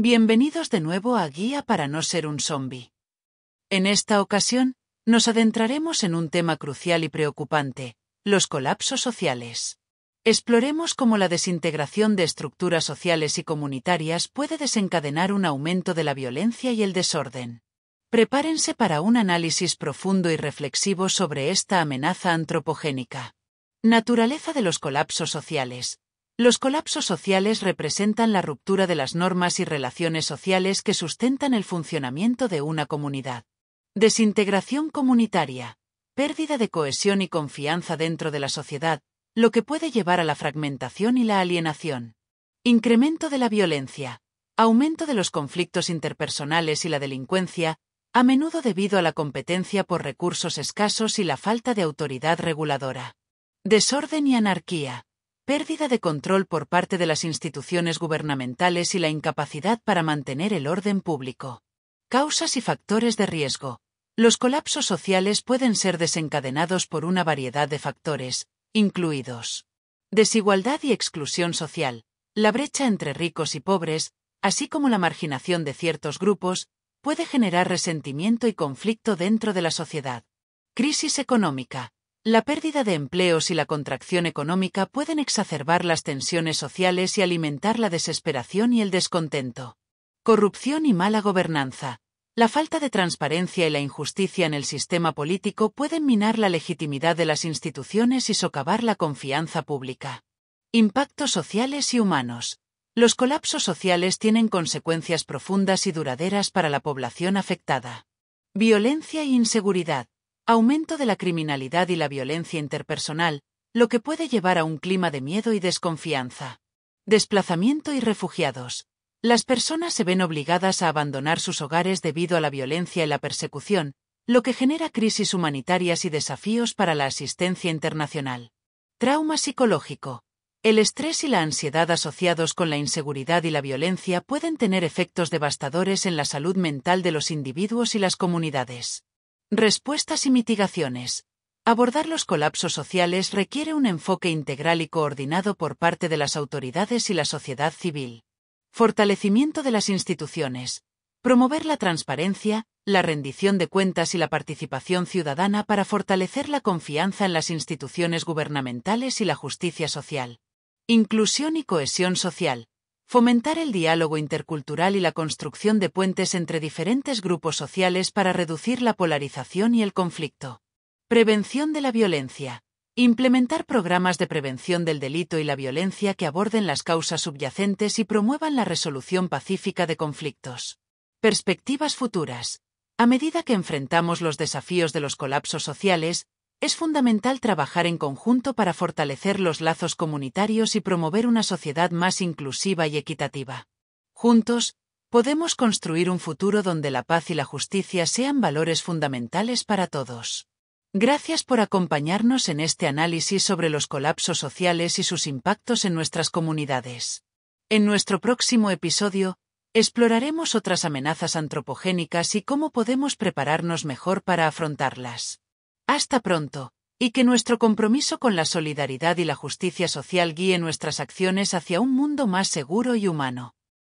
Bienvenidos de nuevo a Guía para no ser un zombie. En esta ocasión, nos adentraremos en un tema crucial y preocupante, los colapsos sociales. Exploremos cómo la desintegración de estructuras sociales y comunitarias puede desencadenar un aumento de la violencia y el desorden. Prepárense para un análisis profundo y reflexivo sobre esta amenaza antropogénica. Naturaleza de los colapsos sociales, los colapsos sociales representan la ruptura de las normas y relaciones sociales que sustentan el funcionamiento de una comunidad. Desintegración comunitaria, pérdida de cohesión y confianza dentro de la sociedad, lo que puede llevar a la fragmentación y la alienación. Incremento de la violencia, aumento de los conflictos interpersonales y la delincuencia, a menudo debido a la competencia por recursos escasos y la falta de autoridad reguladora. Desorden y anarquía pérdida de control por parte de las instituciones gubernamentales y la incapacidad para mantener el orden público. Causas y factores de riesgo. Los colapsos sociales pueden ser desencadenados por una variedad de factores, incluidos desigualdad y exclusión social, la brecha entre ricos y pobres, así como la marginación de ciertos grupos, puede generar resentimiento y conflicto dentro de la sociedad. Crisis económica. La pérdida de empleos y la contracción económica pueden exacerbar las tensiones sociales y alimentar la desesperación y el descontento. Corrupción y mala gobernanza. La falta de transparencia y la injusticia en el sistema político pueden minar la legitimidad de las instituciones y socavar la confianza pública. Impactos sociales y humanos. Los colapsos sociales tienen consecuencias profundas y duraderas para la población afectada. Violencia e inseguridad aumento de la criminalidad y la violencia interpersonal, lo que puede llevar a un clima de miedo y desconfianza. Desplazamiento y refugiados. Las personas se ven obligadas a abandonar sus hogares debido a la violencia y la persecución, lo que genera crisis humanitarias y desafíos para la asistencia internacional. Trauma psicológico. El estrés y la ansiedad asociados con la inseguridad y la violencia pueden tener efectos devastadores en la salud mental de los individuos y las comunidades. Respuestas y mitigaciones. Abordar los colapsos sociales requiere un enfoque integral y coordinado por parte de las autoridades y la sociedad civil. Fortalecimiento de las instituciones. Promover la transparencia, la rendición de cuentas y la participación ciudadana para fortalecer la confianza en las instituciones gubernamentales y la justicia social. Inclusión y cohesión social fomentar el diálogo intercultural y la construcción de puentes entre diferentes grupos sociales para reducir la polarización y el conflicto. Prevención de la violencia. Implementar programas de prevención del delito y la violencia que aborden las causas subyacentes y promuevan la resolución pacífica de conflictos. Perspectivas futuras. A medida que enfrentamos los desafíos de los colapsos sociales, es fundamental trabajar en conjunto para fortalecer los lazos comunitarios y promover una sociedad más inclusiva y equitativa. Juntos, podemos construir un futuro donde la paz y la justicia sean valores fundamentales para todos. Gracias por acompañarnos en este análisis sobre los colapsos sociales y sus impactos en nuestras comunidades. En nuestro próximo episodio, exploraremos otras amenazas antropogénicas y cómo podemos prepararnos mejor para afrontarlas. Hasta pronto, y que nuestro compromiso con la solidaridad y la justicia social guíe nuestras acciones hacia un mundo más seguro y humano.